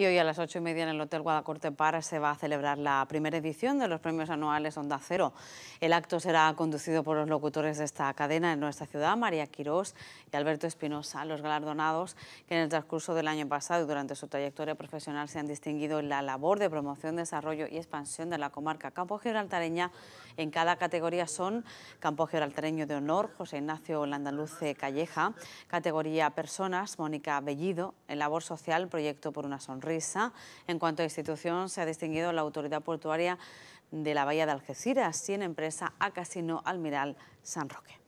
Y hoy a las ocho y media en el Hotel Guadacorte Par se va a celebrar la primera edición de los premios anuales Onda Cero. El acto será conducido por los locutores de esta cadena en nuestra ciudad, María Quirós y Alberto Espinosa, los galardonados que en el transcurso del año pasado y durante su trayectoria profesional se han distinguido en la labor de promoción, desarrollo y expansión de la comarca Campo Gibraltareña. En cada categoría son Campo Gibraltareño de Honor, José Ignacio Landaluce Calleja, categoría Personas, Mónica Bellido, en labor social, Proyecto por una Sonrisa en cuanto a institución, se ha distinguido la autoridad portuaria de la Bahía de Algeciras, sin empresa a Casino Almiral San Roque.